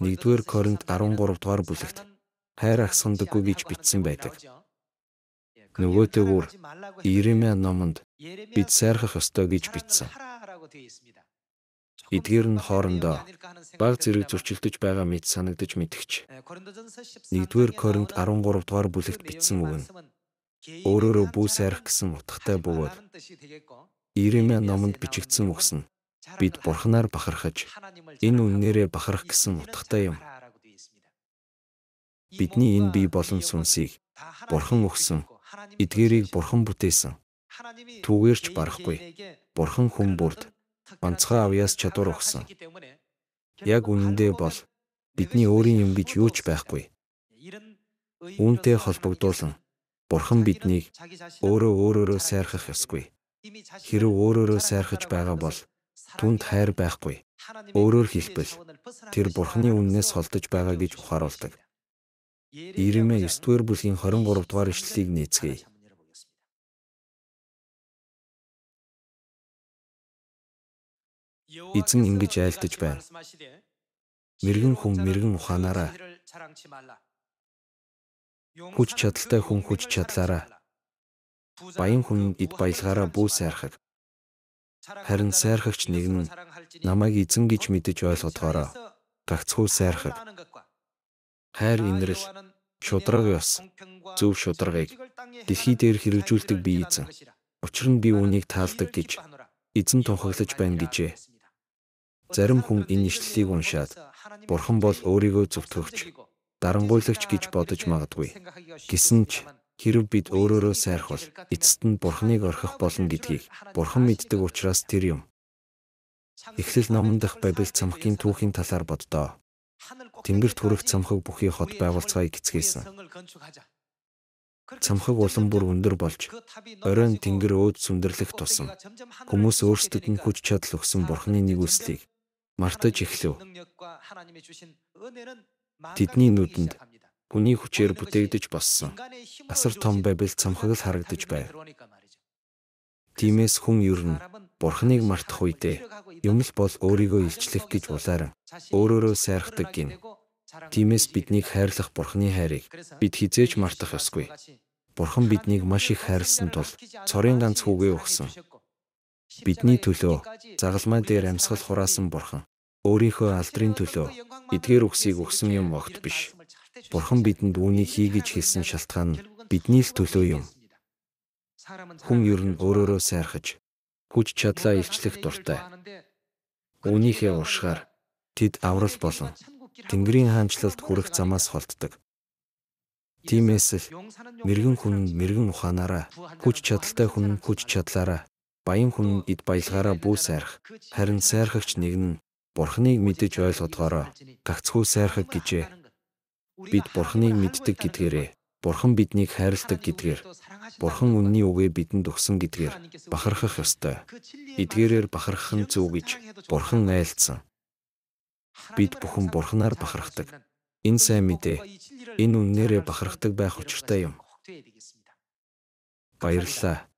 1-р Коринт 13 дугаар бүлэгт хайр ахсандаггүй гэж бичсэн байдаг. Нөгөөтэйгүр Иремья номонд бид сайрхах ёстой гэж бичсэн. Эдгээр нь хоорондоо баг зэрэг зөрчилдөж байгаа мэд санагдаж мэдгч. 1-р Коринт 13 дугаар бүлэгт бичсэн үг нь өөрөөрөө бүү сайрах гэсэн утгатай бөгөөд Иремья номонд бичигдсэн үгс нь бид бурхнаар бахархаж энэ үннээрээ бахарх гэсэн утгатай юм. Бидний энэ бие болон сүнсийг бурхан өгсөн, эдгээрийг бурхан бүтээсэн. Түгээрч барахгүй. Бурхан хүн бүрд онцгой авьяас чадвар өгсөн. Яг үнэндээ бол бидний өөрийн юм гэж юу ч байхгүй. Үүнтэй холбогдуулан Бурхан биднийг өөрөө өөрөөрөө сайрхах ёсгүй. Хэрв өөрөөрөө сайрхаж байгаа бол Түнд хайр байхгүй. Өөрөөр хэлбэл тэр Бурхны өмнөөс холдож байгаа гэж ухааруулдаг. Ирмэ 9-р бүлгийн 23-р эшлэлийг нийцгээе. Эзэн ингэж айлтж байна. Мэргэн хүн мэргэн ухаанаараа. Хүч чадалтай хүн хүч чадлаараа. Баян хүн эд баялгаараа бүү сайрхаг. Харин сайрхагч нэгэн нь намайг эзэн гэж мэдэж ойлгодгоороо гагцхүү сайрхаг. Хайр инрэл шудраг ёс зөв шударгыг дэлхий дээр хэрэгжүүлдэг би эзэн. Учир нь би үүнийг таалдаг гэж эзэн тунхаглаж байна гэжээ. Зарим хүн энэ ишлэлийг уншаад бурхан бол өөрийгөө зөвтгөгч дарангуйлагч гэж бодож магадгүй. Гэсэн ч Хэрв бид өөрөөрөө сайрхвал эцэст нь Бурхныг орхих болно гэдгийг Бурхан мэддэг учраас тэр юм. Эхлэл номон дах Бабил цамхгийн түүхийн талаар боддоо. Тэнгэрт хүрэх цамхаг бүхий хот байгуулцгааг гисгэлсэн. Цамхаг улам бүр өндөр болж оройн тэнгэр өөд сүндэрлэх тусам хүмүүс өөрсдөд нь хүч чадал өгсөн Бурхны нэгүслийг мартаж эхлэв. Тэдний нүдэнд Үний хүчээр бүтээгдэж боссон. Асар том Бабил цамхаг л харагдаж байв. Тимээс хүн ер нь Бурхныг мартах үедээ юм л бол өөрийгөө илчлэх гэж булааран өөрөөрөө сайрхдаг гин. Тимээс биднийг хайрлах Бурхны хайрыг бид хизээж мартах ёсгүй. Бурхан биднийг маш их хайрлсан тул цорын ганц хүүгээ өгсөн. Бидний төлөө загалмай дээр амьсгал хураасан Бурхан өөрийнхөө алдрын төлөө эдгээр үгсийг өгсөн юм огт биш. Бурхан бидэнд үүнийг хий гэж хэлсэн шалтгаан нь бидний л төлөө юм. Хүн ер нь өөрөөрөө сайрхаж хүч чадлаа илчлэх дуртай. Үүнийхээ уршгаар тэд аврал болон Тэнгэрийн хаанчлалд хүрэх замаас холддог. Тиймээс л мэрэгэн хүн нь мэрэгэн ухаанаараа, хүч чадалтай хүн нь хүч чадлаараа, баян хүн нь эд баялгаараа бүү сайрах. Харин сайрхагч нэг нь Бурхныг мэдэж ойлгодгоороо гагцхүү сайрхаг гэжээ бид Бурхныг мэддэг гэдгээрээ Бурхан биднийг хайрладаг гэдгээр Бурхан үнний үгээ бидэнд өгсөн гэдгээр бахархах ёстой. Эдгээрээр бахархах нь зөв гэж Бурхан айлцсан. Бид бүхэн Бурханаар бахархдаг. Энэ сайн мэдээ. Энэ үннээрээ бахархдаг байх учиртай юм. Баярлалаа.